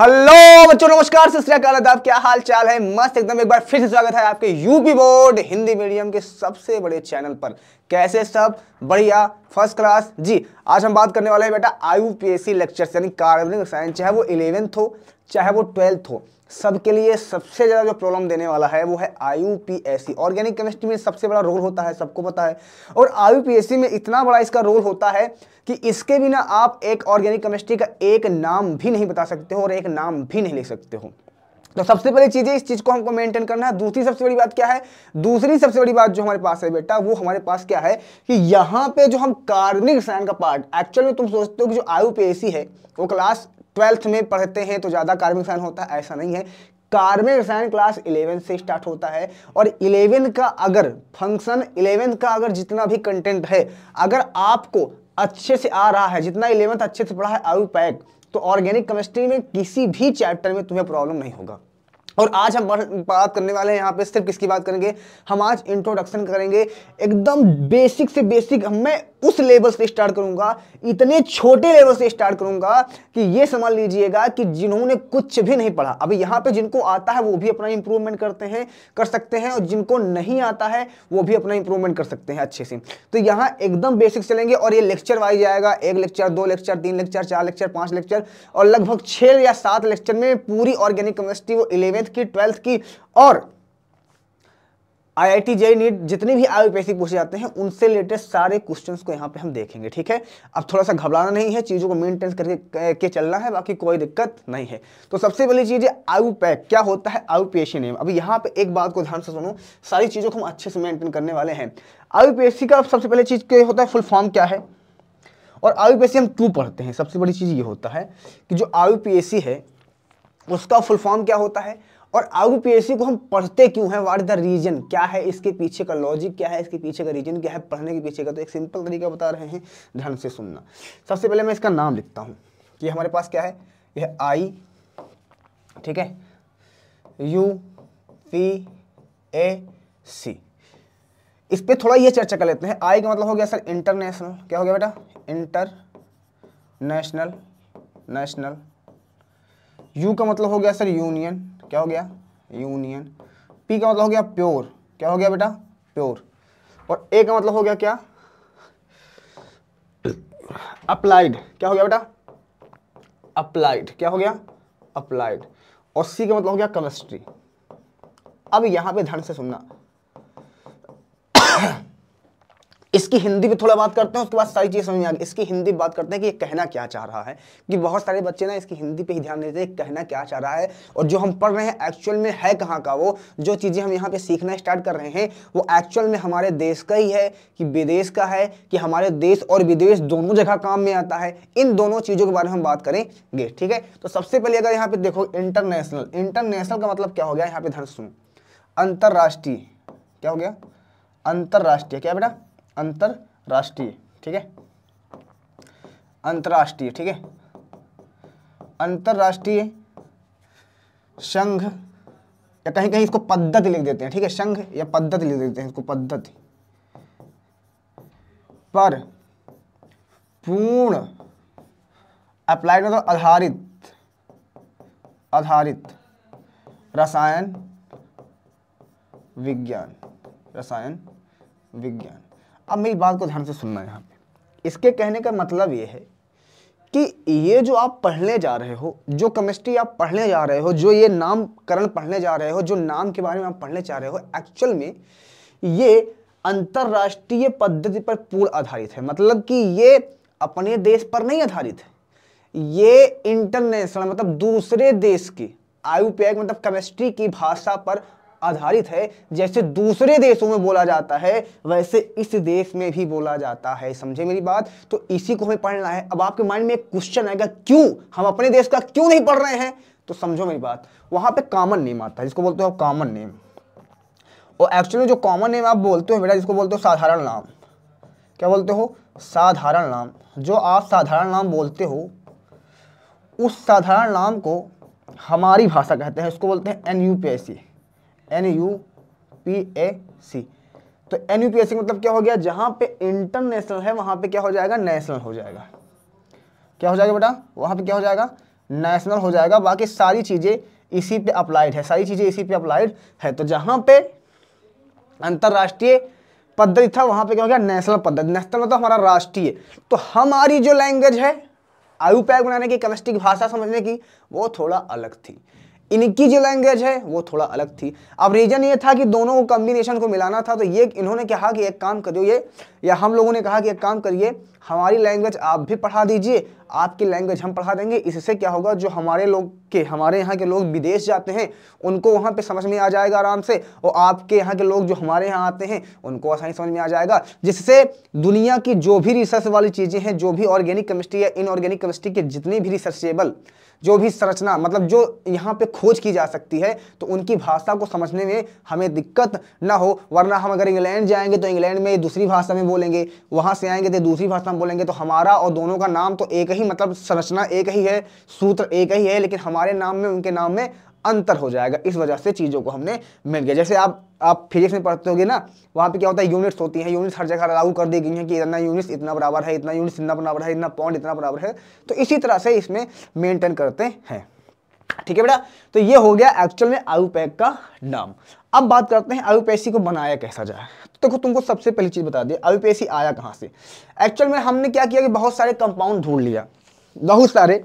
Hello बच्चों नमस्कार आप क्या हाल चाल है मस्त एकदम एक बार फिर से स्वागत है आपके यूपी बोर्ड हिंदी मीडियम के सबसे बड़े चैनल पर कैसे सब बढ़िया फर्स्ट क्लास जी आज हम बात करने वाले हैं बेटा I U P S C lecture यानी कार्बनिक साइंस चाहे वो इलेवेंथ हो चाहे वो ट्वेल्थ हो सबके लिए सबसे ज़्यादा जो प्रॉब्लम देने वाला है वो है आईयूपीएससी ऑर्गेनिक केमिस्ट्री में सबसे बड़ा रोल होता है सबको पता है और आईयूपीएससी में इतना बड़ा इसका रोल होता है कि इसके बिना आप एक ऑर्गेनिक केमिस्ट्री का एक नाम भी नहीं बता सकते हो और एक नाम भी नहीं लिख सकते हो तो सबसे पहली चीज़ है इस चीज़ को हमको मेंटेन करना है दूसरी सबसे बड़ी बात क्या है दूसरी सबसे बड़ी बात जो हमारे पास है बेटा वो हमारे पास क्या है कि यहाँ पे जो हम कार्बनिक रसायन का पार्ट एक्चुअल में तुम सोचते हो कि जो आयु है वो क्लास ट्वेल्थ में पढ़ते हैं तो ज़्यादा कार्मिक रसायन होता है ऐसा नहीं है कार्मिक रसायन क्लास इलेवन से स्टार्ट होता है और इलेवन का अगर फंक्शन इलेवन का अगर जितना भी कंटेंट है अगर आपको अच्छे से आ रहा है जितना इलेवंथ अच्छे से पढ़ा है आयु पैक तो ऑर्गेनिक केमिस्ट्री में किसी भी चैप्टर में तुम्हें प्रॉब्लम नहीं होगा और आज हम बात करने वाले हैं यहाँ पे सिर्फ किसकी बात करेंगे हम आज इंट्रोडक्शन करेंगे एकदम बेसिक से बेसिक मैं उस लेवल से स्टार्ट करूंगा इतने छोटे लेवल से स्टार्ट करूंगा कि ये समझ लीजिएगा कि जिन्होंने कुछ भी नहीं पढ़ा अभी यहाँ पे जिनको आता है वो भी अपना इंप्रूवमेंट करते हैं कर सकते हैं और जिनको नहीं आता है वो भी अपना इंप्रूवमेंट कर सकते हैं अच्छे से तो यहाँ एकदम बेसिक चलेंगे और ये लेक्चर वाइज जाएगा एक लेक्चर दो लेक्चर तीन लेक्चर चार लेक्चर पाँच लेक्चर और लगभग छः या सात लेक्चर में पूरी ऑर्गेनिक केमिस्ट्री वो इलेवन टेंथ की ट्वेल्थ की और I I T JEE NEET जितने भी आई पी पूछे जाते हैं उनसे रिलेटेड सारे क्वेश्चंस को यहाँ पे हम देखेंगे ठीक है अब थोड़ा सा घबराना नहीं है चीज़ों को मेंटेन करके के चलना है बाकी कोई दिक्कत नहीं है तो सबसे पहली चीज़ है आयु पैक क्या होता है आयु पेशी नेम अब यहाँ पे एक बात को ध्यान से सुनो सारी चीज़ों को हम अच्छे से मेनटेन करने वाले हैं आयु पेशी का सबसे पहले चीज़ क्या होता है फुल फॉर्म क्या है और आयु पेशी हम क्यों पढ़ते हैं सबसे बड़ी चीज़ ये होता है कि जो आयु है उसका फुल फॉर्म क्या होता है और आगू पीएससी को हम पढ़ते क्यों हैं वाट इज द रीजन क्या है इसके पीछे का लॉजिक क्या है इसके पीछे का रीजन क्या है पढ़ने के पीछे का तो एक सिंपल तरीका बता रहे हैं ध्यान से सुनना सबसे पहले मैं इसका नाम लिखता हूँ कि हमारे पास क्या है यह आई ठीक है यू पी ए सी इस पर थोड़ा ये चर्चा कर लेते हैं आई का मतलब हो गया सर इंटरनेशनल क्या हो गया बेटा इंटरनेशनल नेशनल यू का मतलब हो गया सर यूनियन क्या हो गया यूनियन पी का मतलब हो गया प्योर क्या हो गया बेटा प्योर और ए का मतलब हो गया क्या अप्लाइड क्या हो गया बेटा अप्लाइड क्या हो गया अप्लाइड और सी का मतलब हो गया केमिस्ट्री अब यहां पे ध्यान से सुनना इसकी हिंदी भी थोड़ा बात करते हैं उसके बाद सारी चीज़ समझ में आ गई इसकी हिंदी बात करते हैं कि ये कहना क्या चाह रहा है कि बहुत सारे बच्चे ना इसकी हिंदी पे ही ध्यान देते हैं कहना क्या चाह रहा है और जो हम पढ़ रहे हैं एक्चुअल में है कहाँ का वो जो चीज़ें हम यहाँ पे सीखना स्टार्ट कर रहे हैं वो एक्चुअल में हमारे देश का ही है कि विदेश का है कि हमारे देश और विदेश दोनों जगह काम में आता है इन दोनों चीज़ों के बारे में हम बात करेंगे ठीक है तो सबसे पहले अगर यहाँ पे देखो इंटरनेशनल इंटरनेशनल का मतलब क्या हो गया यहाँ पे धर्म सुन अंतर्राष्ट्रीय क्या हो गया अंतर्राष्ट्रीय क्या बेटा अंतरराष्ट्रीय ठीक है अंतर्राष्ट्रीय ठीक है अंतरराष्ट्रीय संघ या कहीं कहीं इसको पद्धति लिख देते हैं ठीक है संघ या पद्धति लिख देते हैं इसको पद्धति पर पूर्ण अप्लाइड मतलब तो आधारित आधारित रसायन विज्ञान रसायन विज्ञान अब मेरी बात को ध्यान से सुनना यहाँ पे इसके कहने का मतलब ये है कि ये जो आप पढ़ने जा रहे हो जो केमिस्ट्री आप पढ़ने जा रहे हो जो ये नामकरण पढ़ने जा रहे हो जो नाम के बारे में आप पढ़ने जा रहे हो एक्चुअल में ये अंतर्राष्ट्रीय पद्धति पर पूर्ण आधारित है मतलब कि ये अपने देश पर नहीं आधारित है ये इंटरनेशनल मतलब दूसरे देश की आई मतलब केमिस्ट्री की भाषा पर आधारित है जैसे दूसरे देशों में बोला जाता है वैसे इस देश में भी बोला जाता है समझे मेरी बात तो इसी को हमें पढ़ना है अब आपके माइंड में एक क्वेश्चन आएगा क्यों हम अपने देश का क्यों नहीं पढ़ रहे हैं तो समझो मेरी बात वहां पर कॉमन नेम आता है जिसको बोलते हो कॉमन नेम और एक्चुअली जो कॉमन नेम आप बोलते हो बेटा जिसको बोलते हो साधारण नाम क्या बोलते हो साधारण नाम जो आप साधारण नाम बोलते हो उस साधारण नाम को हमारी भाषा कहते हैं उसको बोलते हैं N U P S C N U P A C तो N U P S C मतलब क्या हो गया जहां पे इंटरनेशनल है वहां पे क्या हो जाएगा नेशनल हो जाएगा क्या हो जाएगा बेटा वहां पे क्या हो जाएगा नेशनल हो जाएगा बाकी सारी चीज़ें इसी पे अप्लाइड है सारी चीज़ें इसी पे अप्लाइड है तो जहां पे अंतरराष्ट्रीय पद्धति था वहां पे क्या हो गया नेशनल पद्धति नेशनल मतलब हमारा राष्ट्रीय तो हमारी जो लैंग्वेज है आयु पैक बनाने की कमेस्टिक भाषा समझने की वो थोड़ा अलग थी इनकी जो लैंग्वेज है वो थोड़ा अलग थी अब रीजन ये था कि दोनों को कम्बिनेशन को मिलाना था तो ये इन्होंने कहा कि एक काम करिए या हम लोगों ने कहा कि एक काम करिए हमारी लैंग्वेज आप भी पढ़ा दीजिए आपकी लैंग्वेज हम पढ़ा देंगे इससे क्या होगा जो हमारे लोग के हमारे यहाँ के लोग विदेश जाते हैं उनको वहाँ पे समझ में आ जाएगा आराम से और आपके यहाँ के लोग जो हमारे यहाँ आते हैं उनको आसानी समझ में आ जाएगा जिससे दुनिया की जो भी रिसर्च वाली चीज़ें हैं जो भी ऑर्गेनिक केमिस्ट्री या इनऑर्गेनिक केमिस्ट्री के जितनी भी रिसर्चेबल जो भी संरचना मतलब जो यहाँ पे खोज की जा सकती है तो उनकी भाषा को समझने में हमें दिक्कत ना हो वरना हम अगर इंग्लैंड जाएंगे तो इंग्लैंड में दूसरी भाषा में बोलेंगे वहाँ से आएंगे तो दूसरी भाषा में बोलेंगे तो हमारा और दोनों का नाम तो एक ही ही मतलब संरचना एक ही है सूत्र एक ही है लेकिन हमारे नाम में उनके नाम में अंतर हो जाएगा इस वजह से चीज़ों को हमने मिल गया जैसे आप आप फिजिक्स में पढ़ते होगे ना वहाँ पे क्या होता है यूनिट्स होती हैं यूनिट्स हर जगह लागू कर दी गई हैं कि इतना यूनिट्स इतना बराबर है इतना यूनिट्स इतना बराबर है इतना पॉइंट इतना बराबर है तो इसी तरह से इसमें मेंटेन करते हैं ठीक है बेटा तो ये हो गया एक्चुअल में आयुपैक का नाम अब बात करते हैं आयुपैसी को बनाया कैसा जाए देखो तुमको सबसे पहली चीज़ बता दी अविपेशी आया कहाँ से एक्चुअल में हमने क्या किया कि बहुत सारे कंपाउंड ढूंढ लिया बहुत सारे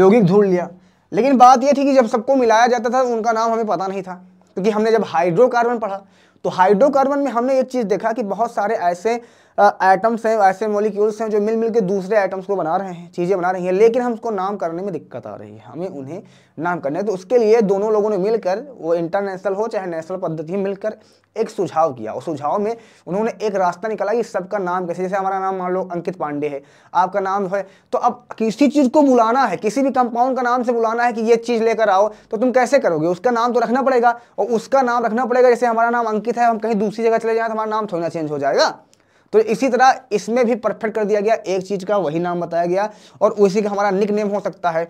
यौगिक ढूंढ लिया लेकिन बात यह थी कि जब सबको मिलाया जाता था उनका नाम हमें पता नहीं था क्योंकि हमने जब हाइड्रोकार्बन पढ़ा तो हाइड्रोकार्बन में हमने एक चीज़ देखा कि बहुत सारे ऐसे एटम्स हैं ऐसे मोलिक्यूल्स हैं जो मिल मिल के दूसरे एटम्स को बना रहे हैं चीज़ें बना रही हैं लेकिन हम उसको नाम करने में दिक्कत आ रही है हमें उन्हें नाम करने तो उसके लिए दोनों लोगों ने मिलकर वो इंटरनेशनल हो चाहे नेशनल पद्धति मिलकर एक सुझाव किया उस सुझाव में उन्होंने एक रास्ता निकाला कि सबका नाम कैसे जैसे हमारा नाम मान लो अंकित पांडे है आपका नाम है तो अब किसी चीज़ को बुलाना है किसी भी कंपाउंड का नाम से बुलाना है कि ये चीज़ लेकर आओ तो तुम कैसे करोगे उसका नाम तो रखना पड़ेगा और उसका नाम रखना पड़ेगा जैसे हमारा नाम अंकित है हम कहीं दूसरी जगह चले जाए तो हमारा नाम थोड़ा चेंज हो जाएगा तो इसी तरह इसमें भी परफेक्ट कर दिया गया एक चीज़ का वही नाम बताया गया और उसी का हमारा निक नेम हो सकता है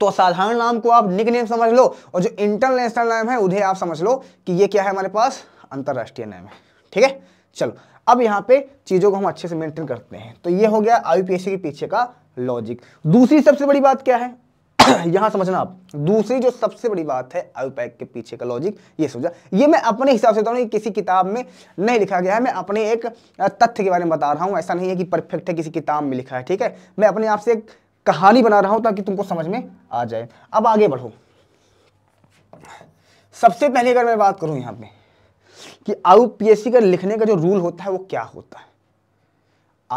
तो साधारण नाम को आप निक नेम समझ लो और जो इंटरनेशनल नाम है उन्हें आप समझ लो कि ये क्या है हमारे पास अंतर्राष्ट्रीय नाम है ठीक है चलो अब यहाँ पे चीज़ों को हम अच्छे से मेंटेन करते हैं तो ये हो गया आईपीएससी के पीछे का लॉजिक दूसरी सबसे बड़ी बात क्या है यहां समझना आप दूसरी जो सबसे बड़ी बात है आईपैक के पीछे का लॉजिक ये समझा ये मैं अपने हिसाब से रहा कि किसी किताब में नहीं लिखा गया है मैं अपने एक तथ्य के बारे में बता रहा हूँ ऐसा नहीं है कि परफेक्ट है किसी किताब में लिखा है ठीक है मैं अपने आप से एक कहानी बना रहा हूँ ताकि तुमको समझ में आ जाए अब आगे बढ़ो सबसे पहले अगर मैं बात करूँ यहाँ पे कि आयु सी का लिखने का जो रूल होता है वो क्या होता है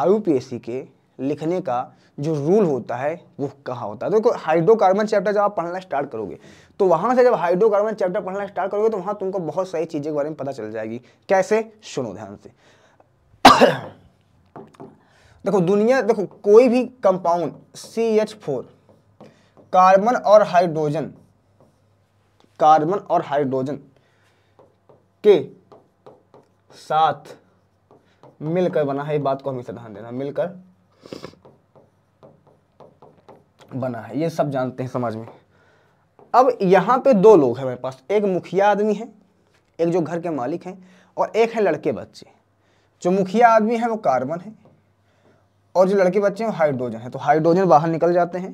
आयु सी के लिखने का जो रूल होता है वो कहाँ होता है तो देखो तो हाइड्रोकार्बन चैप्टर जब आप पढ़ना स्टार्ट करोगे तो वहाँ से जब हाइड्रोकार्बन चैप्टर पढ़ना स्टार्ट करोगे तो वहाँ तुमको बहुत सारी चीज़ें के बारे में पता चल जाएगी कैसे सुनो ध्यान से देखो दुनिया देखो कोई भी compound C H four carbon और हाइड्रोजन कार्बन और हाइड्रोजन के साथ मिलकर बना है ये बात को हमेशा ध्यान देना मिलकर बना है ये सब जानते हैं समाज में अब यहाँ पे दो लोग हैं मेरे पास एक मुखिया आदमी है एक जो घर के मालिक हैं और एक है लड़के बच्चे जो मुखिया आदमी है वो कार्बन है और जो लड़के बच्चे हैं वो हाइड्रोजन है तो हाइड्रोजन बाहर निकल जाते हैं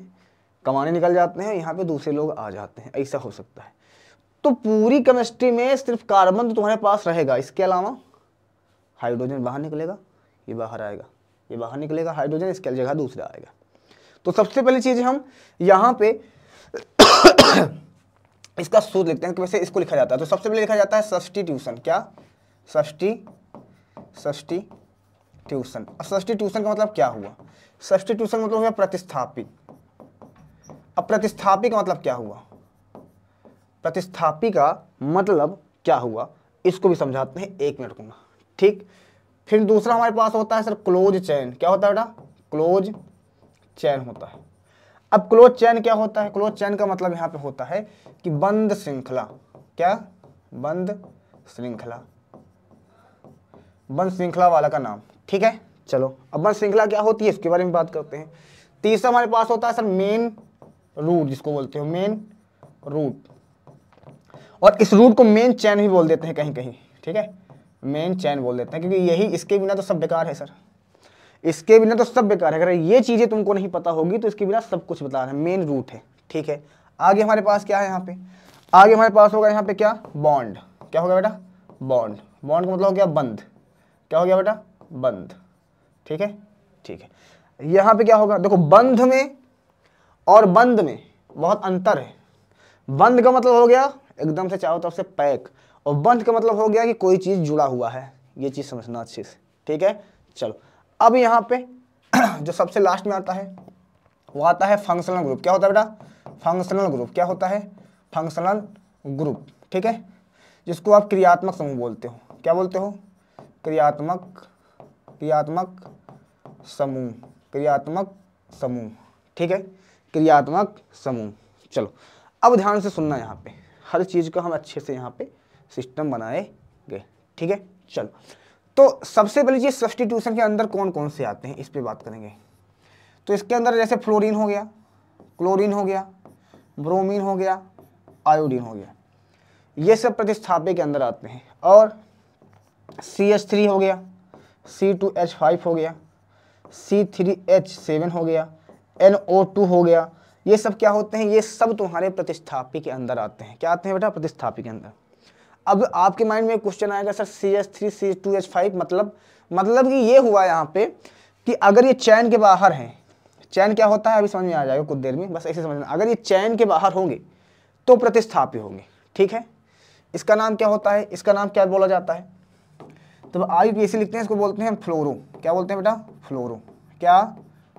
कमाने निकल जाते हैं यहाँ पे दूसरे लोग आ जाते हैं ऐसा हो सकता है तो पूरी केमिस्ट्री में सिर्फ कार्बन तो तुम्हारे पास रहेगा इसके अलावा हाइड्रोजन बाहर निकलेगा ये बाहर आएगा ये बाहर निकलेगा हाइड्रोजन इसके जगह दूसरा आएगा तो सबसे पहले चीज़ हम यहाँ पे इसका सूत्र लिखते हैं कि वैसे इसको लिखा जाता है तो सबसे पहले लिखा जाता है सब्सटीट्यूशन क्या सब्सटी सब्सटीट्यूशन अब सब्सटीट्यूशन का मतलब क्या हुआ सब्सटीट्यूशन मतलब हुआ प्रतिस्थापी अब प्रतिस्थापी का मतलब क्या हुआ प्रतिस्थापी का मतलब क्या हुआ इसको भी समझाते हैं एक मिनट को ठीक फिर दूसरा हमारे पास होता है सर क्लोज चैन क्या होता है बेटा क्लोज चैन होता है अब क्लोज चैन क्या होता है क्लोज चैन का मतलब यहाँ पे होता है कि बंद श्रृंखला क्या बंद श्रृंखला बंद श्रृंखला वाला का नाम ठीक है चलो अब बंद श्रृंखला क्या होती है इसके बारे में बात करते हैं तीसरा हमारे पास होता है सर मेन रूट जिसको बोलते हो मेन रूट और इस रूट को मेन चैन भी बोल देते हैं कहीं कहीं ठीक है मेन चैन बोल देते हैं क्योंकि यही इसके बिना तो सब बेकार है सर इसके बिना तो सब बेकार है अगर ये चीज़ें तुमको नहीं पता होगी तो इसके बिना सब कुछ बता रहे हैं मेन रूट है ठीक है आगे हमारे पास क्या है यहाँ पे आगे हमारे पास होगा यहाँ पे क्या बॉन्ड क्या होगा बेटा बॉन्ड बॉन्ड का मतलब हो गया बंद क्या हो गया बेटा बंद ठीक है ठीक है यहाँ पे क्या होगा देखो बंध में और बंद में बहुत अंतर है बंद का मतलब हो गया एकदम से चारों तरफ से पैक और बंध का मतलब हो गया कि कोई चीज़ जुड़ा हुआ है ये चीज़ समझना अच्छे से ठीक है चलो अब यहाँ पे जो सबसे लास्ट में आता है वो आता है फंक्शनल ग्रुप क्या होता है बेटा फंक्शनल ग्रुप क्या होता है फंक्शनल ग्रुप ठीक है जिसको आप क्रियात्मक समूह बोलते हो क्या बोलते हो क्रियात्मक क्रियात्मक समूह क्रियात्मक समूह ठीक है क्रियात्मक समूह चलो अब ध्यान से सुनना यहाँ पे हर चीज़ को हम अच्छे से यहाँ पे सिस्टम बनाए गए ठीक है चलो तो सबसे पहले चीज़ सब्सटीट्यूशन के अंदर कौन कौन से आते हैं इस पर बात करेंगे तो इसके अंदर जैसे फ्लोरिन हो गया क्लोरिन हो गया ब्रोमिन हो गया आयोडीन हो गया ये सब प्रतिस्थापे के अंदर आते हैं और सी एच थ्री हो गया सी टू एच फाइव हो गया सी थ्री एच सेवन हो गया एन ओ टू हो गया ये सब क्या होते हैं ये सब तुम्हारे प्रतिस्थापी के अंदर आते हैं क्या आते हैं बेटा प्रतिस्थापी के अंदर अब आपके माइंड में क्वेश्चन आएगा sir C H three C two H five मतलब मतलब कि ये हुआ यहाँ पे कि अगर ये चैन के बाहर हैं चैन क्या होता है अभी समझ में आ जाएगा कुछ देर में बस ऐसे समझना अगर ये चैन के बाहर होंगे तो प्रतिस्थापी होंगे ठीक है इसका नाम क्या होता है इसका नाम क्या बोला जाता है तो आई पी लिखते हैं इसको बोलते हैं फ्लोरो क्या बोलते हैं बेटा फ्लोरो क्या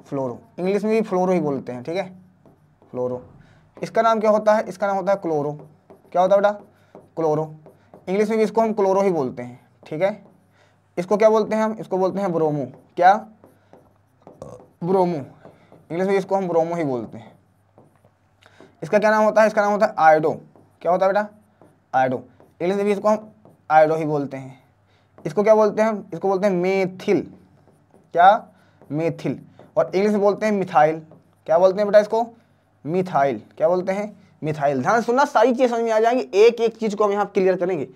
फ्लोरो इंग्लिश में भी फ्लोरो ही बोलते हैं ठीक है फ्लोरो इसका नाम क्या होता है इसका नाम होता है क्लोरो क्या होता है बेटा क्लोरो इंग्लिश में भी इसको हम क्लोरो ही बोलते हैं ठीक है इसको क्या बोलते हैं हम इसको बोलते हैं ब्रोमो क्या ब्रोमो इंग्लिश में इसको हम ब्रोमो ही बोलते हैं इसका क्या नाम होता है इसका नाम होता है आयडो क्या होता है बेटा आयडो इंग्लिश में भी इसको हम आयडो ही बोलते हैं इसको क्या बोलते हैं इसको बोलते हैं मेथिल क्या मेथिल और इंग्लिश में बोलते हैं मिथाइल क्या बोलते हैं बेटा इसको मिथाइल क्या बोलते हैं मिथाइल ध्यान सुनना सारी चीज़ समझ में आ जाएंगी एक एक चीज़ को हम यहाँ क्लियर करेंगे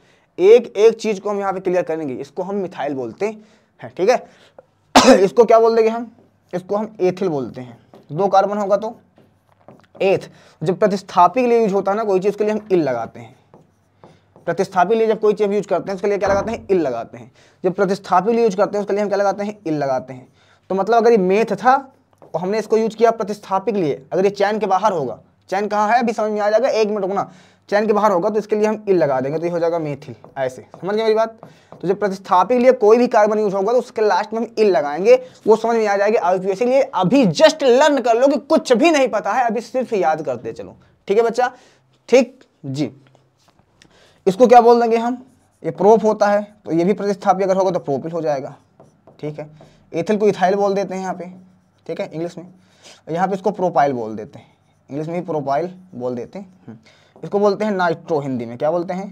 एक एक चीज़ को हम यहाँ पे क्लियर करेंगे इसको हम मिथाइल बोलते हैं ठीक है इसको क्या बोल देंगे हम इसको हम एथिल बोलते हैं दो कार्बन होगा तो एथ जब प्रतिस्थापी के लिए यूज होता है ना कोई चीज़ के लिए हम इल लगाते हैं प्रतिस्थापी लिए जब कोई चीज़ यूज करते हैं उसके लिए क्या लगाते हैं इल लगाते हैं जब प्रतिस्थापी लिए यूज करते हैं उसके लिए हम क्या लगाते हैं इल लगाते हैं तो मतलब अगर ये मेथ था और तो हमने इसको यूज किया प्रतिस्थापी के लिए अगर ये चैन के बाहर होगा चैन कहाँ है अभी समझ में आ जाएगा एक मिनट रुकना चैन के बाहर होगा तो इसके लिए हम इल लगा देंगे तो ये हो जाएगा मेथिल ऐसे समझ गए मेरी बात तो जब प्रतिस्थापित के लिए कोई भी कार्बन यूज होगा तो उसके लास्ट में हम इल लगाएंगे वो समझ में आ जाएगा आई इसीलिए अभी जस्ट लर्न कर लो कि कुछ भी नहीं पता है अभी सिर्फ याद करते चलो ठीक है बच्चा ठीक जी इसको क्या बोल देंगे हम ये प्रोप होता है तो ये भी प्रतिस्थापित अगर होगा तो प्रोपिल हो जाएगा ठीक है एथिल को इथाइल बोल देते हैं यहाँ पे ठीक है इंग्लिश में यहाँ पे इसको प्रोपाइल बोल देते हैं इंग्लिश में भी प्रोपाइल बोल देते हैं हम्म। इसको बोलते हैं नाइट्रो हिंदी में क्या बोलते हैं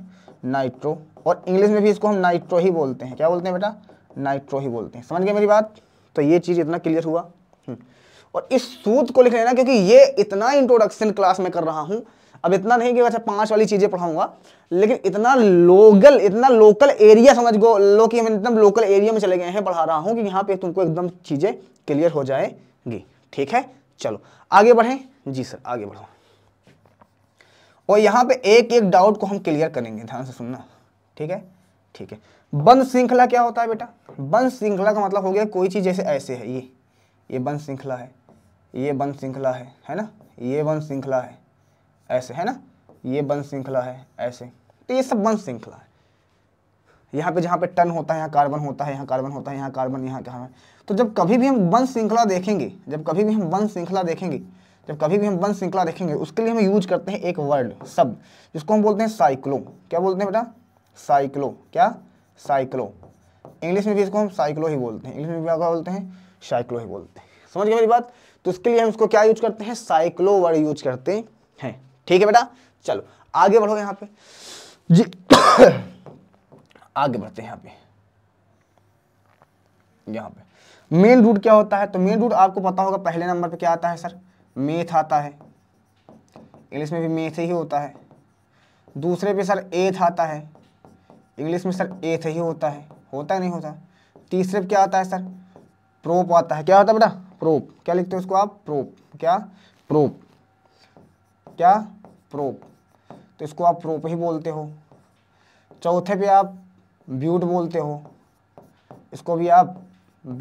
नाइट्रो और इंग्लिश में भी इसको हम नाइट्रो ही बोलते हैं क्या बोलते हैं बेटा नाइट्रो ही बोलते हैं समझ गए मेरी बात तो ये चीज़ इतना क्लियर हुआ हम्म। और इस सूत को लिख लेना क्योंकि ये इतना इंट्रोडक्शन क्लास में कर रहा हूँ अब इतना नहीं कि अच्छा पांच वाली चीज़ें पढ़ाऊंगा लेकिन इतना लोकल इतना लोकल एरिया समझ गो लो कि हम एकदम लोकल एरिया में चले गए हैं पढ़ा रहा हूँ कि यहाँ पे तुमको एकदम चीज़ें क्लियर हो जाएगी ठीक है चलो आगे बढ़ें जी सर आगे बढ़ो और यहाँ पे एक एक डाउट को हम क्लियर करेंगे ध्यान से सुनना ठीक है ठीक है बंद श्रृंखला क्या होता है बेटा बंद श्रृंखला का मतलब हो गया कोई चीज़ जैसे ऐसे है ये ये बंद श्रृंखला है ये बंद श्रृंखला है है ना ये बंद श्रृंखला है ऐसे है ना ये बंद श्रृंखला है ऐसे तो ये सब बंद श्रृंखला है यहाँ पे जहाँ पे टन होता है यहाँ कार्बन होता है यहाँ कार्बन होता है यहाँ कार्बन यहाँ क्या तो जब कभी भी हम बंद श्रृंखला देखेंगे जब कभी भी हम बंद श्रृंखला देखेंगे जब कभी भी हम वन श्रृंखला देखेंगे उसके लिए हम यूज करते हैं एक वर्ड शब्द जिसको हम बोलते हैं साइक्लो क्या बोलते हैं बेटा साइक्लो क्या साइक्लो इंग्लिश में भी इसको हम साइक्लो ही बोलते हैं इंग्लिश में भी क्या बोलते हैं साइक्लो ही बोलते हैं समझ गए मेरी बात तो उसके लिए हम इसको क्या यूज करते हैं साइक्लो वर्ड यूज करते हैं ठीक है बेटा चलो आगे बढ़ो यहाँ पे जी आगे बढ़ते हैं यहाँ पे यहाँ पे मेन रूट क्या होता है तो मेन रूट आपको पता होगा पहले नंबर पे क्या आता है सर मेथ आता है इंग्लिश में भी मेथ ही होता है दूसरे पे सर एथ आता है इंग्लिश में सर एथ ही होता है होता है नहीं होता तीसरे पे क्या आता है सर प्रोप आता है क्या होता है बेटा प्रोप क्या लिखते हो उसको आप प्रोप क्या प्रोप क्या प्रोप तो इसको आप प्रोप ही बोलते हो चौथे पे आप ब्यूट बोलते हो इसको भी आप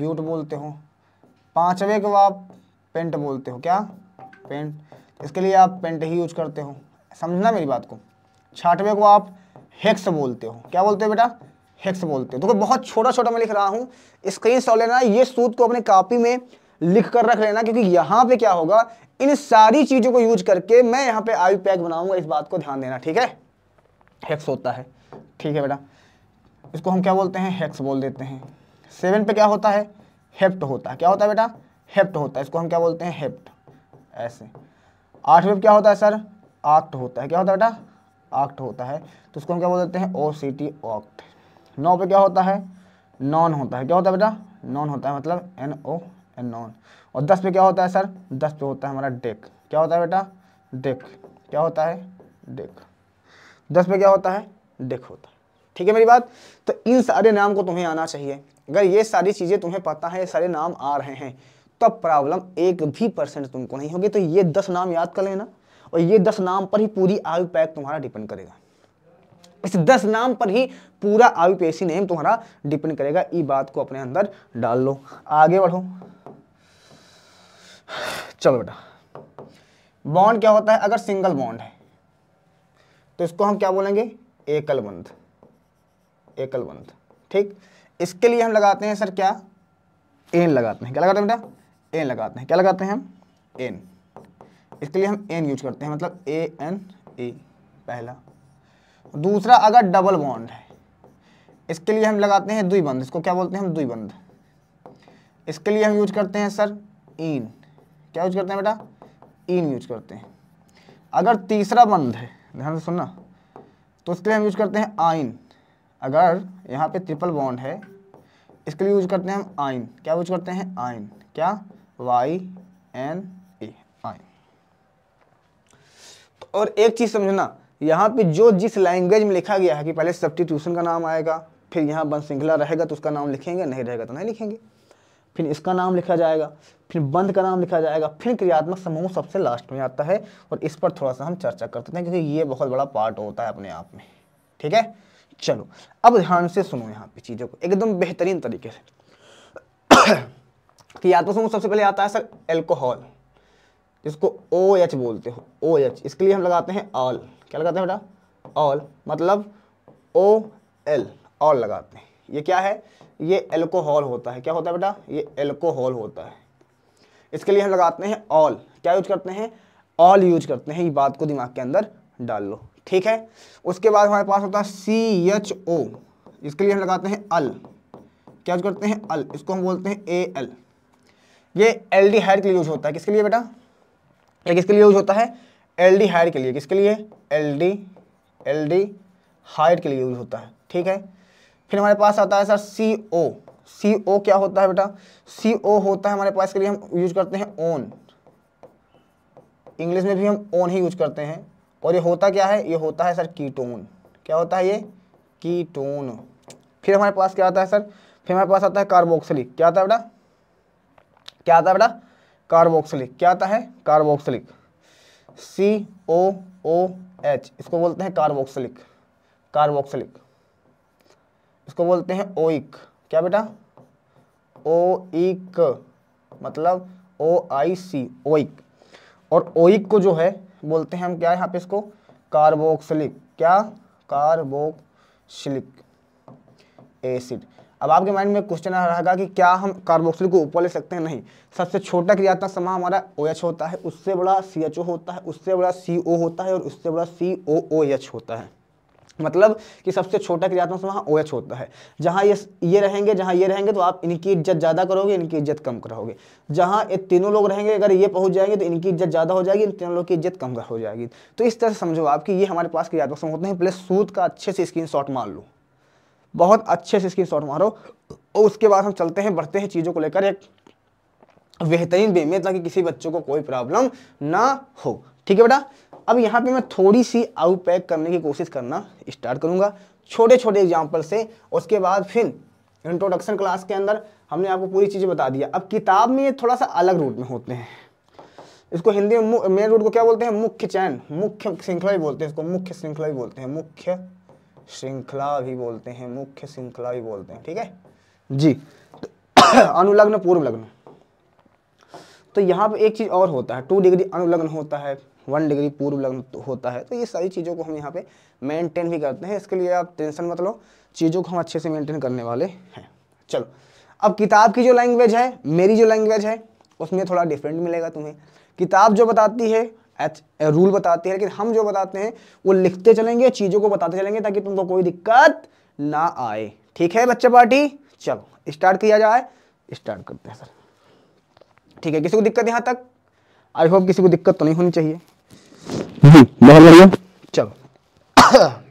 ब्यूट बोलते हो पांचवे को आप पेंट बोलते हो क्या पेंट इसके लिए आप पेंट ही यूज करते हो समझना मेरी बात को छाटवे को आप हेक्स बोलते हो क्या बोलते हो बेटा हेक्स बोलते हो देखो तो बहुत छोटा छोटा मैं लिख रहा हूँ स्क्रीन शॉट लेना ये सूत को अपने कापी में लिख कर रख लेना क्योंकि यहाँ पे क्या होगा इन सारी चीज़ों को यूज करके मैं यहाँ पे आई पैक बनाऊंगा इस बात को ध्यान देना ठीक है हेक्स होता है ठीक है बेटा इसको हम क्या बोलते हैं हेक्स बोल देते हैं सेवन पे क्या होता है हेप्ट होता है क्या होता है बेटा हेप्ट होता है इसको हम क्या बोलते हैं हेप्ट ऐसे आठ में क्या होता है सर आक्ट होता है क्या होता है बेटा आक्ट होता है तो उसको हम क्या बोल देते हैं ओ सी टी ऑक्ट नौ पे क्या होता है नॉन होता है क्या होता है बेटा नॉन होता है मतलब एन ओ एन नॉन और दस पे क्या होता है सर दस पे होता है हमारा डेक क्या होता है बेटा डेक क्या होता है डेक दस पे क्या होता है डेक होता है ठीक है मेरी बात तो इन सारे नाम को तुम्हें आना चाहिए अगर ये सारी चीज़ें तुम्हें पता है ये सारे नाम आ रहे हैं तब प्रॉब्लम एक भी परसेंट तुमको नहीं होगी तो ये दस नाम याद कर लेना और ये दस नाम पर ही पूरी आयु पैक तुम्हारा डिपेंड करेगा इस दस नाम पर ही पूरा आयु पेशी नेम तुम्हारा डिपेंड करेगा ये बात को अपने अंदर डाल लो आगे बढ़ो चलो बेटा बॉन्ड क्या होता है अगर सिंगल बॉन्ड है तो इसको हम क्या बोलेंगे एकल बंध एकल बंध ठीक इसके लिए हम लगाते हैं सर क्या एन लगाते हैं क्या लगाते हैं बेटा एन लगाते हैं क्या लगाते हैं हम एन इसके लिए हम एन यूज करते हैं मतलब ए एन ए पहला दूसरा अगर डबल बॉन्ड है इसके लिए हम लगाते हैं दुई बंद इसको क्या बोलते हैं हम दुई बंद इसके लिए हम यूज करते हैं सर इन क्या यूज करते हैं बेटा इन यूज करते हैं अगर तीसरा बंद है ध्यान से सुनना तो उसके लिए हम यूज करते हैं आइन अगर यहाँ पे ट्रिपल बॉन्ड है इसके लिए यूज करते हैं हम आइन क्या यूज करते हैं आइन क्या वाई एन ए आई तो और एक चीज़ समझना यहाँ पे जो जिस लैंग्वेज में लिखा गया है कि पहले सब्टीट्यूशन का नाम आएगा फिर यहाँ बंद श्रृंखला रहेगा तो उसका नाम लिखेंगे नहीं रहेगा तो नहीं लिखेंगे फिर इसका नाम लिखा जाएगा फिर बंद का नाम लिखा जाएगा फिर क्रियात्मक समूह सबसे लास्ट में आता है और इस पर थोड़ा सा हम चर्चा करते हैं क्योंकि ये बहुत बड़ा पार्ट होता है अपने आप में ठीक है चलो अब ध्यान से सुनो यहाँ पे चीज़ों को एकदम बेहतरीन तरीके से कि या तो समूह सबसे पहले आता है सर एल्कोहल जिसको ओ एच बोलते हो ओ एच इसके लिए हम लगाते हैं ऑल क्या लगाते हैं बेटा ऑल मतलब ओ एल ऑल लगाते हैं ये क्या है ये एल्कोहल होता है क्या होता है बेटा ये एल्कोहल होता है इसके लिए हम लगाते हैं ऑल क्या यूज करते हैं ऑल यूज करते हैं ये बात को दिमाग के अंदर डाल लो ठीक है उसके बाद हमारे पास होता है सी एच ओ इसके लिए हम लगाते हैं अल क्या यूज करते हैं अल इसको हम बोलते हैं ए एल ये एल डी हायर के लिए यूज होता है किसके लिए बेटा ये किसके लिए यूज होता है एल डी हायर के लिए किसके लिए L D aldehyde के लिए यूज होता है ठीक है फिर हमारे पास आता है सर सी ओ सी ओ क्या होता है बेटा सी ओ होता है हमारे पास के लिए हम यूज करते हैं ओन इंग्लिश में भी हम ओन ही यूज करते हैं और ये होता क्या है ये होता है सर कीटोन क्या होता है ये कीटोन फिर हमारे पास क्या आता है सर फिर हमारे पास आता है कार्बोक्सिलिक क्या आता है बेटा क्या आता है बेटा कार्बोक्सलिक क्या आता है कार्बोक्सलिक सी ओ ओ एच इसको बोलते हैं कार्बोक्सलिक कार्बोक्सलिक इसको बोलते हैं ओइक क्या बेटा ओइक मतलब ओ आई सी ओइक और ओइक को जो है बोलते हैं हम क्या यहाँ पे इसको कार्बोक्सलिक क्या कार्बोक्सिलिक एसिड अब आपके माइंड में क्वेश्चन रहेगा कि क्या हम कार्बोक्सिल को ऊपर ले सकते हैं नहीं सबसे छोटा क्रियात्मक समूह हमारा ओ OH होता है उससे बड़ा सी एच ओ होता है उससे बड़ा सी ओ होता है और उससे बड़ा सी ओ ओ एच होता है मतलब कि सबसे छोटा क्रियात्मक समूह ओ OH होता है जहाँ ये ये रहेंगे जहाँ ये रहेंगे तो आप इनकी इज्जत ज़्यादा करोगे इनकी इज्जत कम करोगे जहाँ ये तीनों लोग रहेंगे अगर ये पहुँच जाएंगे तो इनकी इज्जत ज़्यादा हो जाएगी इन तीनों लोग की इज्जत कम हो जाएगी तो इस तरह से समझो आप कि ये हमारे पास क्रियात्मक समूह होते हैं प्लस सूद का अच्छे से स्क्रीन शॉट मार लो बहुत अच्छे से स्क्रीन शॉट मारो और उसके बाद हम चलते हैं बढ़ते हैं चीज़ों को लेकर एक बेहतरीन वे में ताकि किसी बच्चों को कोई प्रॉब्लम ना हो ठीक है बेटा अब यहाँ पे मैं थोड़ी सी आउट पैक करने की कोशिश करना स्टार्ट करूँगा छोटे छोटे एग्जाम्पल से उसके बाद फिर इंट्रोडक्शन क्लास के अंदर हमने आपको पूरी चीज़ें बता दिया अब किताब में ये थोड़ा सा अलग रूट में होते हैं इसको हिंदी में मेन रूट को क्या बोलते हैं मुख्य चैन मुख्य श्रृंखला भी बोलते हैं इसको मुख्य श्रृंखला भी बोलते हैं मुख्य श्रृंखला भी बोलते हैं मुख्य श्रृंखला भी बोलते हैं ठीक है जी तो अनुलग्न पूर्व लग्न तो यहाँ पर एक चीज़ और होता है टू डिग्री अनुलग्न होता है वन डिग्री पूर्व लग्न तो होता है तो ये सारी चीज़ों को हम यहाँ पे मेंटेन भी करते हैं इसके लिए आप टेंशन मत लो चीज़ों को हम अच्छे से मेंटेन करने वाले हैं चलो अब किताब की जो लैंग्वेज है मेरी जो लैंग्वेज है उसमें थोड़ा डिफरेंट मिलेगा तुम्हें किताब जो बताती है रूल बताते हैं लेकिन हम जो बताते हैं वो लिखते चलेंगे चीज़ों को बताते चलेंगे ताकि तुमको कोई दिक्कत ना आए ठीक है बच्चे पार्टी चलो स्टार्ट किया जाए स्टार्ट करते हैं सर ठीक है किसी को दिक्कत यहाँ तक आई होप किसी को दिक्कत तो नहीं होनी चाहिए हम्म, बहुत बढ़िया चलो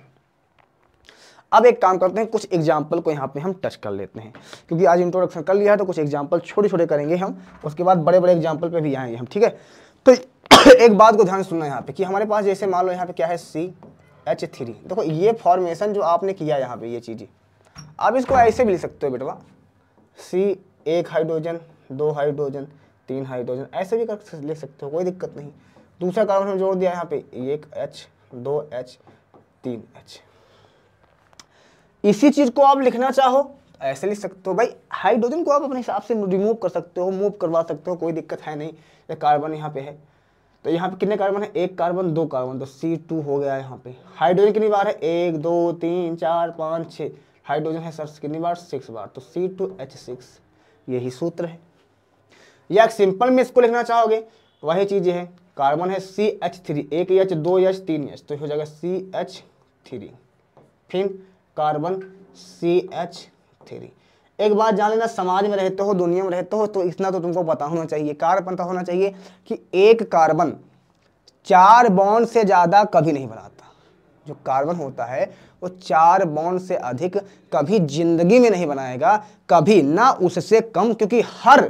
अब एक काम करते हैं कुछ एग्जाम्पल को यहाँ पे हम टच कर लेते हैं क्योंकि आज इंट्रोडक्शन कर लिया है तो कुछ एग्जाम्पल छोटे छोटे करेंगे हम उसके बाद बड़े बड़े एग्जाम्पल पे भी आएंगे हम ठीक है तो एक बात को ध्यान सुनना यहाँ पे कि हमारे पास जैसे मान लो यहाँ पे क्या है सी एच थ्री देखो ये फॉर्मेशन जो आपने किया यहाँ पे ये चीज़ें आप इसको ऐसे भी लिख सकते हो बेटवा सी एक हाइड्रोजन दो हाइड्रोजन तीन हाइड्रोजन ऐसे भी कर ले सकते हो कोई दिक्कत नहीं दूसरा कार्बन हमने जोड़ दिया यहाँ पे एक एच दो एच तीन एच इसी चीज़ को आप लिखना चाहो ऐसे लिख सकते हो भाई हाइड्रोजन को आप अपने हिसाब से रिमूव कर सकते हो मूव करवा सकते हो कोई दिक्कत है नहीं या कार्बन यहाँ पे है तो यहाँ पे कितने कार्बन है एक कार्बन दो कार्बन तो सी टू हो गया यहाँ पे हाइड्रोजन कितनी बार है एक दो तीन चार पाँच छः हाइड्रोजन है सर कितनी बार सिक्स बार तो सी टू एच सिक्स यही सूत्र है या सिंपल में इसको लिखना चाहोगे वही चीज़ है कार्बन है सी एच थ्री एक एच दो एच तीन एच तो हो जाएगा सी एच थ्री फिर कार्बन सी एच थ्योरी एक बात जान लेना समाज में रहते हो दुनिया में रहते हो तो इतना तो तुमको पता होना चाहिए कार्य पता तो होना चाहिए कि एक कार्बन चार बॉन्ड से ज़्यादा कभी नहीं बनाता जो कार्बन होता है वो चार बॉन्ड से अधिक कभी जिंदगी में नहीं बनाएगा कभी ना उससे कम क्योंकि हर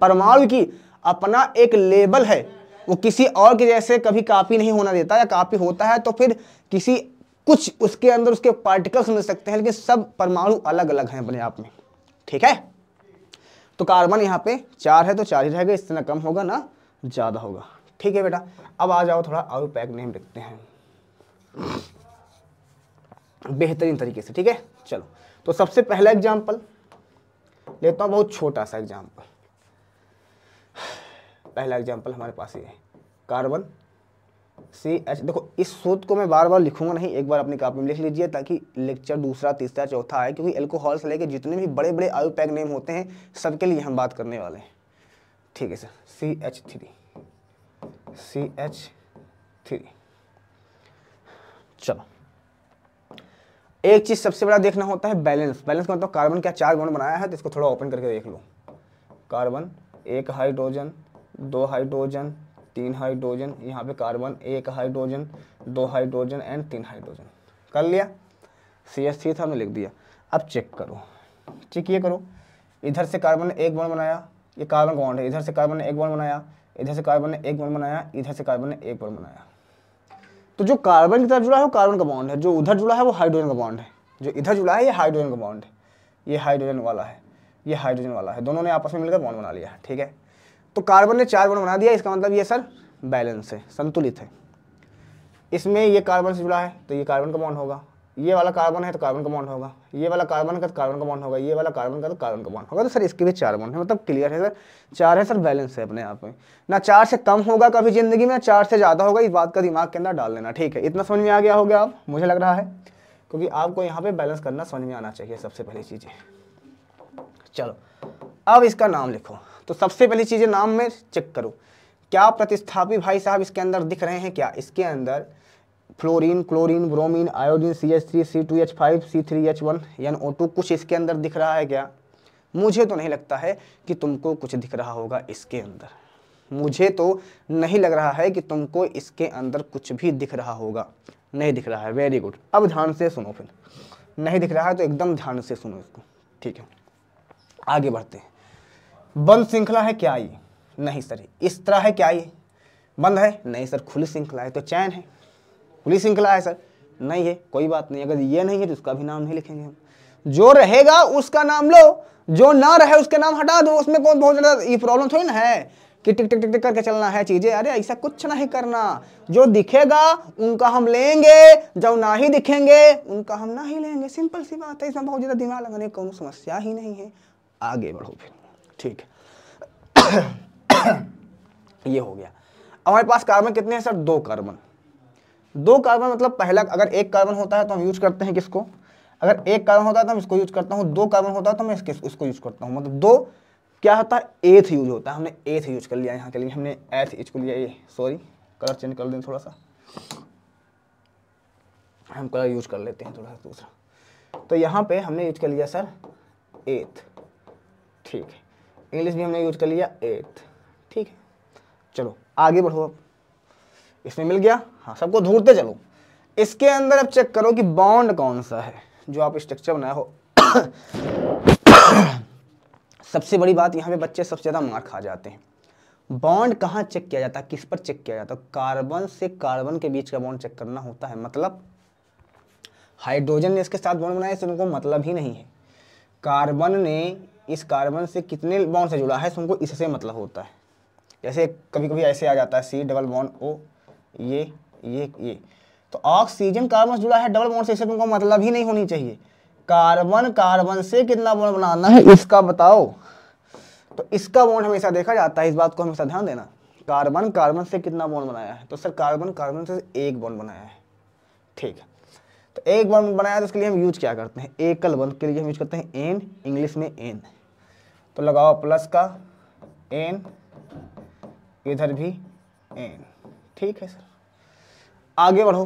परमाणु की अपना एक लेबल है वो किसी और के जैसे कभी कापी नहीं होना देता या कापी होता है तो फिर किसी कुछ उसके अंदर उसके पार्टिकल्स मिल सकते हैं लेकिन सब परमाणु अलग अलग हैं अपने आप में ठीक है तो कार्बन यहाँ पे चार है तो चार ही रहेगा इससे ना कम होगा ना ज़्यादा होगा ठीक है बेटा अब आ जाओ थोड़ा आयु पैक नेम लिखते हैं बेहतरीन तरीके से ठीक है चलो तो सबसे पहला एग्जाम्पल लेता हूँ बहुत छोटा सा एग्जाम्पल पहला एग्जाम्पल हमारे पास ये है कार्बन सी एच देखो इस सूत्र को मैं बार बार लिखूंगा नहीं एक बार अपनी कापी में लिख लीजिए ताकि लेक्चर दूसरा तीसरा चौथा आए क्योंकि एल्कोहल से लेकर जितने भी बड़े बड़े आयु पैक नेम होते हैं सबके लिए हम बात करने वाले हैं ठीक है sir C H three C H three चलो एक चीज़ सबसे बड़ा देखना होता है बैलेंस बैलेंस का मतलब तो कार्बन क्या चार बॉन्ड बनाया है तो इसको थोड़ा ओपन करके देख लो कार्बन एक हाइड्रोजन दो हाइड्रोजन तीन हाइड्रोजन यहाँ पे कार्बन एक हाइड्रोजन दो हाइड्रोजन एंड तीन हाइड्रोजन कर लिया सी एस सी था हमने लिख दिया अब चेक करो चेक ये करो इधर से कार्बन ने एक बॉन्ड बनाया ये कार्बन बॉन्ड है इधर से कार्बन ने एक बॉन्ड बनाया इधर से कार्बन ने एक बॉन्ड बनाया इधर से कार्बन ने एक बॉन्ड बनाया तो जो कार्बन की तरफ जुड़ा है वो कार्बन का बॉन्ड है जो उधर जुड़ा है वो हाइड्रोजन का बॉन्ड है जो इधर जुड़ा है ये हाइड्रोजन का बॉन्ड है ये हाइड्रोजन वाला है ये हाइड्रोजन वाला है दोनों ने आपस में मिलकर बॉन्ड बना लिया है ठीक है तो कार्बन ने चार बॉन्ड बना दिया इसका मतलब ये सर बैलेंस है संतुलित है इसमें ये कार्बन से जुड़ा है तो ये कार्बन का बॉन्ड होगा ये वाला कार्बन है तो कार्बन का बॉन्ड होगा ये वाला कार्बन का तो कार्बन का बॉन्ड होगा ये वाला कार्बन का तो कार्बन का बॉन्ड होगा तो सर इसके भी चार बॉन्ड है मतलब क्लियर है सर चार है सर बैलेंस है अपने आप में ना चार से कम होगा कभी जिंदगी में चार से ज़्यादा होगा इस बात का दिमाग के अंदर डाल लेना ठीक है इतना समझ में आ गया हो गया आप मुझे लग रहा है क्योंकि आपको यहाँ पर बैलेंस करना समझ में आना चाहिए सबसे पहली चीज़ें चलो अब इसका नाम लिखो तो सबसे पहली चीज़ें नाम में चेक करो क्या प्रतिस्थापी भाई साहब इसके अंदर दिख रहे हैं क्या इसके अंदर fluorine chlorine bromine iodine C H three C two H five C three H one N O two कुछ इसके अंदर दिख रहा है क्या मुझे तो नहीं लगता है कि तुमको कुछ दिख रहा होगा इसके अंदर मुझे तो नहीं लग रहा है कि तुमको इसके अंदर कुछ भी दिख रहा होगा नहीं दिख रहा है वेरी गुड अब ध्यान से सुनो फिर नहीं दिख रहा है तो एकदम ध्यान से सुनो इसको ठीक है आगे बढ़ते हैं बंद श्रृंखला है क्या ये नहीं सर इस तरह है क्या ये बंद है नहीं सर खुली श्रृंखला है तो चैन है खुली श्रृंखला है सर नहीं है कोई बात नहीं अगर ये नहीं है तो उसका भी नाम नहीं लिखेंगे हम जो रहेगा उसका नाम लो जो ना रहे उसका नाम हटा दो उसमें कौन बहुत ज़्यादा ये प्रॉब्लम थोड़ी ना है कि टिक टिक टिक टिक करके चलना है चीज़ें अरे ऐसा कुछ नहीं करना जो दिखेगा उनका हम लेंगे जो ना ही दिखेंगे उनका हम ना ही लेंगे सिंपल सी बात है इसमें बहुत ज़्यादा दिमाग लगाने की कोई समस्या ही नहीं है आगे बढ़ो फिर ठीक ये हो गया हमारे पास कार्बन कितने हैं सर दो कार्बन दो कार्बन मतलब पहला अगर एक कार्बन होता है तो हम यूज करते हैं किसको अगर एक कार्बन होता है तो हम इसको यूज करता हूँ दो कार्बन होता है तो मैं इसके इसको यूज करता हूँ मतलब दो क्या होता है एथ यूज होता है हमने एथ यूज कर लिया यहाँ के लिए हमने एथ यूज कर लिया ये सॉरी कलर चेंज कर दें थोड़ा सा हम कलर यूज कर लेते हैं थोड़ा सा दूसरा तो यहाँ पे हमने यूज कर लिया सर एथ ठीक है इंग्लिश भी हमने यूज कर लिया एट ठीक है चलो आगे बढ़ो अब इसमें मिल गया हाँ सबको ढूंढते चलो इसके अंदर अब चेक करो कि बॉन्ड कौन सा है जो आप स्ट्रक्चर बनाया हो सबसे बड़ी बात यहाँ पे बच्चे सबसे ज़्यादा मार खा जाते हैं बॉन्ड कहाँ चेक किया जाता है किस पर चेक किया जाता है कार्बन से कार्बन के बीच का बॉन्ड चेक करना होता है मतलब हाइड्रोजन ने इसके साथ बॉन्ड बनाया इसको मतलब ही नहीं है कार्बन ने इस कार्बन से कितने बॉन्ड से जुड़ा है तुमको इससे मतलब होता है जैसे कभी कभी ऐसे आ जाता है सी डबल बॉन्ड ओ ये ये ये तो ऑक्सीजन कार्बन से जुड़ा है डबल बॉन्ड से इससे तुमको मतलब ही नहीं होनी चाहिए कार्बन कार्बन से कितना बॉन्ड बनाना है इसका बताओ तो इसका बॉन्ड हमेशा देखा जाता है इस बात को हमेशा ध्यान देना कार्बन कार्बन से कितना बॉन्ड बनाया है तो सर कार्बन कार्बन से एक बॉन्ड बनाया है ठीक है तो एक बार बनाया तो उसके लिए हम यूज क्या करते हैं एकल बंद के लिए हम यूज करते हैं एन इंग्लिश में एन तो लगाओ प्लस का एन इधर भी एन ठीक है सर आगे बढ़ो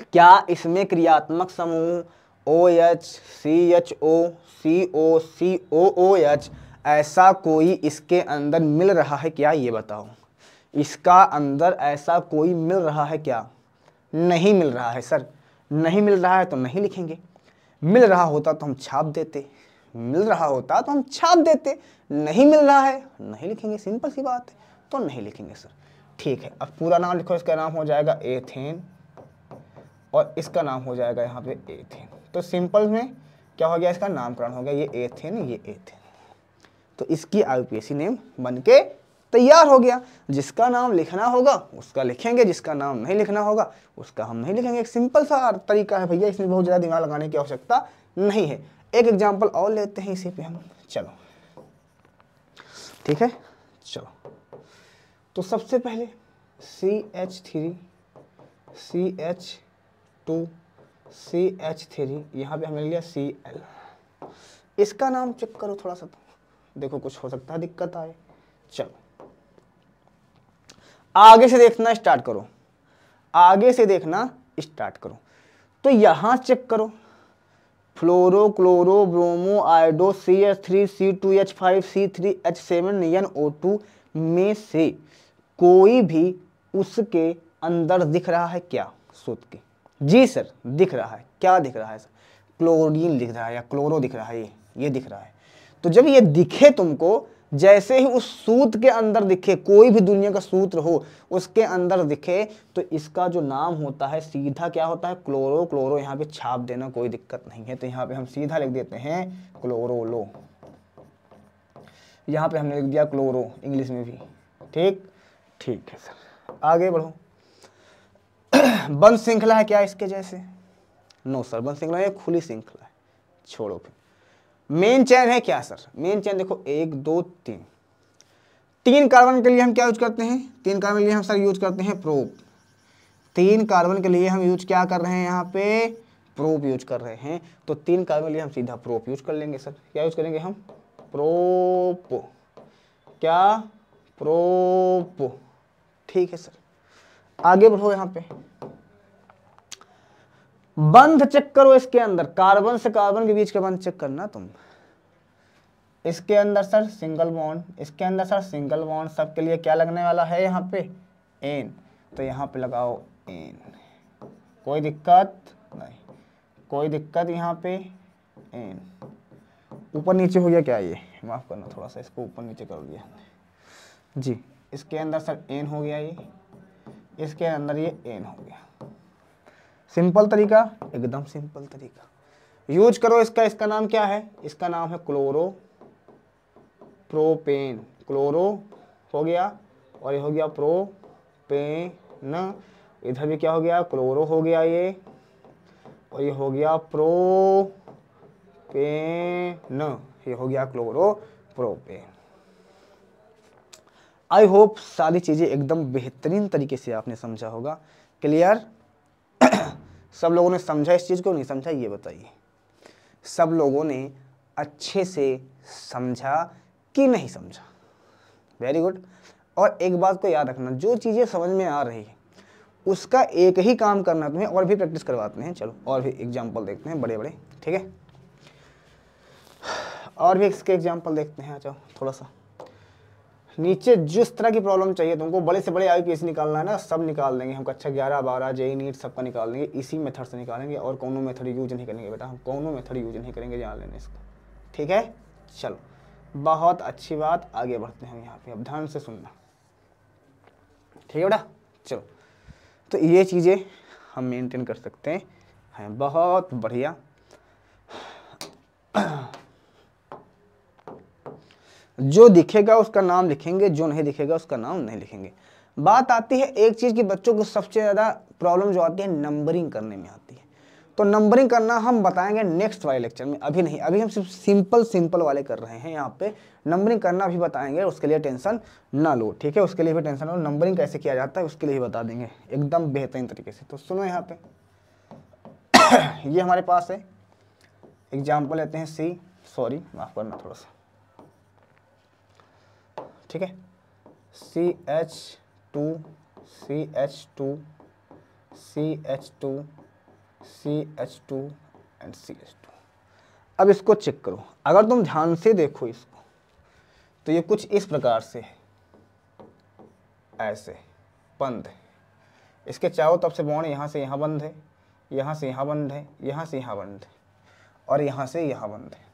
क्या इसमें क्रियात्मक समूह O H C H O C O C O O H ऐसा कोई इसके अंदर मिल रहा है क्या ये बताओ इसका अंदर ऐसा कोई मिल रहा है क्या नहीं मिल रहा है सर नहीं मिल रहा है तो नहीं लिखेंगे मिल रहा होता तो हम छाप देते मिल रहा होता तो हम छाप देते नहीं मिल रहा है नहीं लिखेंगे सिंपल सी बात है तो नहीं लिखेंगे सर ठीक है अब पूरा नाम लिखो इसका नाम हो जाएगा एथेन और इसका नाम हो जाएगा यहाँ पे एथेन तो सिंपल में क्या हो गया इसका नामकरण हो गया ये एथेन ये एथेन तो इसकी सी नेम बन के तैयार हो गया जिसका नाम लिखना होगा उसका लिखेंगे जिसका नाम नहीं लिखना होगा उसका हम नहीं लिखेंगे एक सिंपल सा तरीका है भैया इसमें बहुत ज़्यादा दिमाग लगाने की आवश्यकता नहीं है एक एग्जाम्पल और लेते हैं इसी पे हम चलो ठीक है चलो तो सबसे पहले C H three C H two C H three यहाँ पे हमने लिया सी एल इसका नाम चेक करो थोड़ा सा देखो कुछ हो सकता है दिक्कत आए चलो आगे से देखना स्टार्ट करो आगे से देखना स्टार्ट करो तो यहां चेक करो fluoro chloro bromo iodo C H three C two H five C three H seven N O two में से कोई भी उसके अंदर दिख रहा है क्या सोच के जी सर दिख रहा है क्या दिख रहा है सर क्लोरीन दिख रहा है या क्लोरो दिख रहा है ये ये दिख रहा है तो जब ये दिखे तुमको जैसे ही उस सूत के अंदर दिखे कोई भी दुनिया का सूत्र हो उसके अंदर दिखे तो इसका जो नाम होता है सीधा क्या होता है क्लोरो क्लोरो यहाँ पे छाप देना कोई दिक्कत नहीं है तो यहाँ पे हम सीधा लिख देते हैं क्लोरोलो यहाँ पे हमने लिख दिया क्लोरो इंग्लिश में भी ठीक ठीक है सर आगे बढ़ो बंद श्रृंखला है क्या इसके जैसे नो सर बंद श्रृंखला खुली श्रृंखला है छोड़ो फिर मेन चैन है क्या सर मेन चैन देखो एक दो तीन तीन कार्बन के लिए हम क्या यूज करते हैं तीन कार्बन के लिए हम सर यूज करते हैं प्रोप तीन कार्बन के लिए हम यूज क्या कर रहे हैं यहाँ पे प्रोप यूज कर रहे हैं तो तीन कार्बन के लिए हम सीधा प्रोप यूज कर लेंगे सर क्या यूज करेंगे हम प्रोप क्या प्रोप ठीक है सर आगे बढ़ो यहाँ पे बंध चेक करो इसके अंदर कार्बन से कार्बन के बीच के बंध चेक करना तुम इसके अंदर सर सिंगल बॉन्ड इसके अंदर सर सिंगल बॉन्ड सबके लिए क्या लगने वाला है यहाँ पे एन तो यहाँ पे लगाओ एन कोई दिक्कत नहीं कोई दिक्कत यहाँ पे एन ऊपर नीचे हो गया क्या ये माफ़ करना थोड़ा सा इसको ऊपर नीचे कर दिया जी इसके अंदर सर एन हो गया ये इसके अंदर ये एन हो गया सिंपल तरीका एकदम सिंपल तरीका यूज करो इसका इसका नाम क्या है इसका नाम है क्लोरो प्रोपेन क्लोरो हो गया और ये हो गया प्रोपेन इधर भी क्या हो गया क्लोरो हो गया ये और ये हो गया प्रोपेन ये हो गया क्लोरो प्रोपेन आई होप सारी चीज़ें एकदम बेहतरीन तरीके से आपने समझा होगा क्लियर सब लोगों ने समझा इस चीज़ को नहीं समझा ये बताइए सब लोगों ने अच्छे से समझा कि नहीं समझा वेरी गुड और एक बात को याद रखना जो चीज़ें समझ में आ रही है उसका एक ही काम करना तुम्हें और भी प्रैक्टिस करवाते हैं चलो और भी एग्जाम्पल देखते हैं बड़े बड़े ठीक है और भी इसके एग्जाम्पल देखते हैं चलो थोड़ा सा नीचे जिस तरह की प्रॉब्लम चाहिए तुमको बड़े से बड़े आई पी निकालना है ना सब निकाल देंगे हम कक्षा अच्छा ग्यारह बारह JEE NEET e e e सबका निकाल देंगे इसी मेथड से निकालेंगे और कोनो मेथड यूज नहीं करेंगे बेटा हम कोनो मेथड यूज नहीं करेंगे जान लेने इसको ठीक है चलो बहुत अच्छी बात आगे बढ़ते हैं यहाँ पे अब ध्यान से सुनना ठीक है बेटा चलो तो ये चीज़ें हम मेंटेन कर सकते हैं बहुत बढ़िया जो दिखेगा उसका नाम लिखेंगे जो नहीं दिखेगा उसका नाम नहीं लिखेंगे बात आती है एक चीज़ की बच्चों को सबसे ज़्यादा प्रॉब्लम जो आती है नंबरिंग करने में आती है तो नंबरिंग करना हम बताएंगे नेक्स्ट वाले लेक्चर में अभी नहीं अभी हम सिर्फ सिंपल सिंपल वाले कर रहे हैं यहाँ पे नंबरिंग करना भी बताएंगे उसके लिए टेंशन ना लो ठीक है उसके लिए भी टेंशन ना लो नंबरिंग कैसे किया जाता है उसके लिए भी बता देंगे एकदम बेहतरीन तरीके से तो सुनो यहाँ पे ये हमारे पास है एग्जाम्पल लेते हैं सी सॉरी माफ़ करना थोड़ा सा ठीक है C H two C H two C H two C H two and C H two अब इसको चेक करो अगर तुम ध्यान से देखो इसको तो ये कुछ इस प्रकार से है ऐसे बंद है इसके चारों तरफ से बॉन्ड यहाँ से यहाँ बंद है यहाँ से यहाँ बंद है यहाँ से यहाँ बंद है और यहाँ से यहाँ बंद है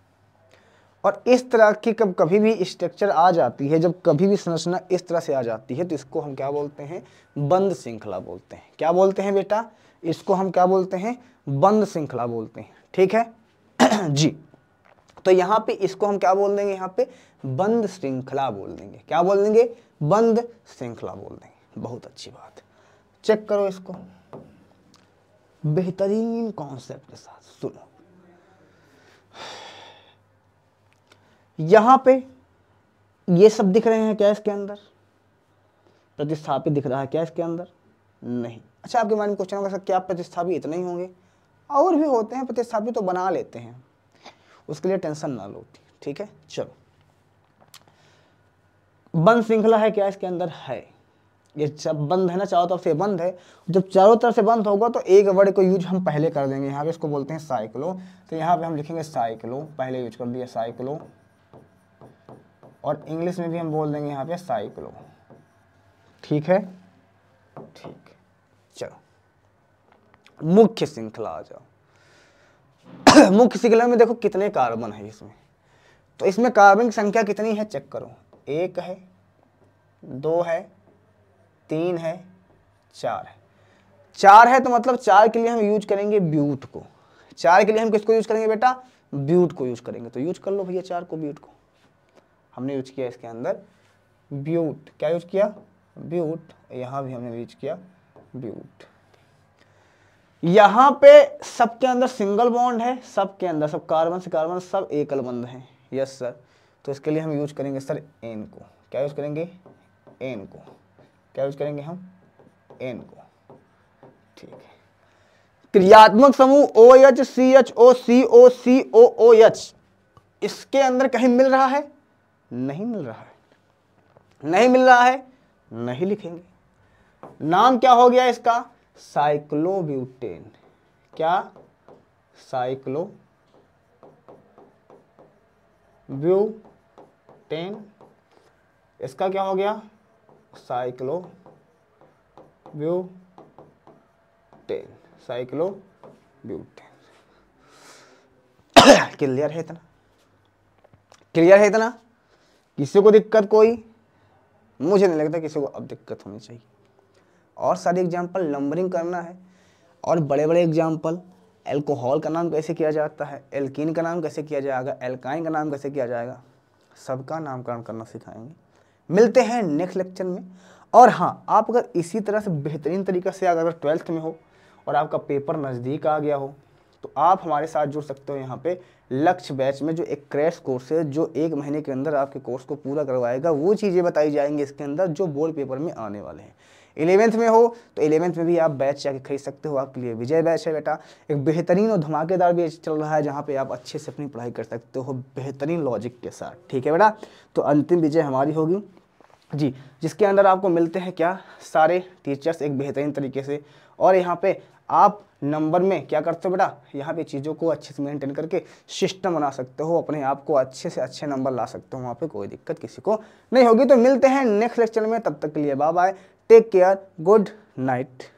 और इस तरह की कब कभी भी स्ट्रक्चर आ जाती है जब कभी भी संरचना इस तरह से आ जाती है तो इसको हम क्या बोलते हैं बंद श्रृंखला बोलते हैं क्या बोलते हैं बेटा इसको हम क्या बोलते हैं बंद श्रृंखला बोलते हैं ठीक है जी तो यहाँ पे इसको हम क्या बोल देंगे यहाँ पे बंद श्रृंखला बोल देंगे क्या बोल देंगे बंद श्रृंखला बोल देंगे बहुत अच्छी बात चेक करो इसको बेहतरीन कॉन्सेप्ट के साथ सुनो यहाँ पे ये सब दिख रहे हैं क्या इसके अंदर प्रतिस्थापित दिख रहा है क्या इसके अंदर नहीं अच्छा आपके माइंड में क्वेश्चन होगा क्या प्रतिस्थापित इतने ही होंगे और भी होते हैं प्रतिस्थापित तो बना लेते हैं उसके लिए टेंशन ना लो ठीक है चलो बंद श्रृंखला है क्या इसके अंदर है ये जब बंद है ना चारों तरफ से बंद है जब चारों तरफ से बंद होगा तो एक वर्ड को यूज हम पहले कर देंगे यहाँ पे इसको बोलते हैं साइक्लो तो यहाँ पे हम लिखेंगे साइक्लो पहले यूज कर दिया साइक्लो और इंग्लिश में भी हम बोल देंगे यहाँ पे साइक्लो ठीक है ठीक चलो मुख्य श्रृंखला आ जाओ मुख्य श्रृंखला में देखो कितने कार्बन है इसमें तो इसमें कार्बन की संख्या कितनी है चेक करो एक है दो है तीन है चार है चार है तो मतलब चार के लिए हम यूज करेंगे ब्यूट को चार के लिए हम किसको यूज करेंगे बेटा ब्यूट को यूज करेंगे तो यूज कर लो भैया चार को ब्यूट को हमने यूज किया इसके अंदर ब्यूट क्या यूज किया ब्यूट यहाँ भी हमने यूज किया ब्यूट यहाँ पे सबके अंदर सिंगल बॉन्ड है सबके अंदर सब कार्बन से कार्बन सब एकल बंद है यस सर तो इसके लिए हम यूज करेंगे सर एन को क्या यूज करेंगे एन को क्या यूज करेंगे हम एन को ठीक है क्रियात्मक समूह O H C H O C O C O O H इसके अंदर कहीं मिल रहा है नहीं मिल रहा है नहीं मिल रहा है नहीं लिखेंगे नाम क्या हो गया इसका साइक्लोब्यूटेन क्या साइक्लो ब्यूटेन इसका क्या हो गया cyclobutane cyclobutane clear है इतना क्लियर है इतना किसी को दिक्कत कोई मुझे नहीं लगता किसी को अब दिक्कत होनी चाहिए और सारे एग्जाम्पल नंबरिंग करना है और बड़े बड़े एग्जाम्पल एल्कोहल का नाम कैसे किया जाता है एल्किन का नाम कैसे किया जाएगा एल्काइन का नाम कैसे किया जाएगा सबका नामकरण करना सिखाएंगे मिलते हैं नेक्स्ट लेक्चर में और हाँ आप अगर इसी तरह से बेहतरीन तरीके से अगर ट्वेल्थ में हो और आपका पेपर नज़दीक आ गया हो तो आप हमारे साथ जुड़ सकते हो यहाँ पे लक्ष्य बैच में जो एक क्रैश कोर्स है जो एक महीने के अंदर आपके कोर्स को पूरा करवाएगा वो चीज़ें बताई जाएंगी इसके अंदर जो बोर्ड पेपर में आने वाले हैं इलेवेंथ में हो तो इलेवेंथ में भी आप बैच जाके खरीद सकते हो आपके लिए विजय बैच है बेटा एक बेहतरीन और धमाकेदार बैच चल रहा है जहाँ पे आप अच्छे से अपनी पढ़ाई कर सकते हो बेहतरीन लॉजिक के साथ ठीक है बेटा तो अंतिम विजय हमारी होगी जी जिसके अंदर आपको मिलते हैं क्या सारे टीचर्स एक बेहतरीन तरीके से और यहाँ पर आप नंबर में क्या करते हो बेटा यहाँ पे चीज़ों को अच्छे से मेंटेन करके सिस्टम बना सकते हो अपने आप को अच्छे से अच्छे नंबर ला सकते हो वहाँ पे कोई दिक्कत किसी को नहीं होगी तो मिलते हैं नेक्स्ट लेक्चर में तब तक के लिए bye bye take care good night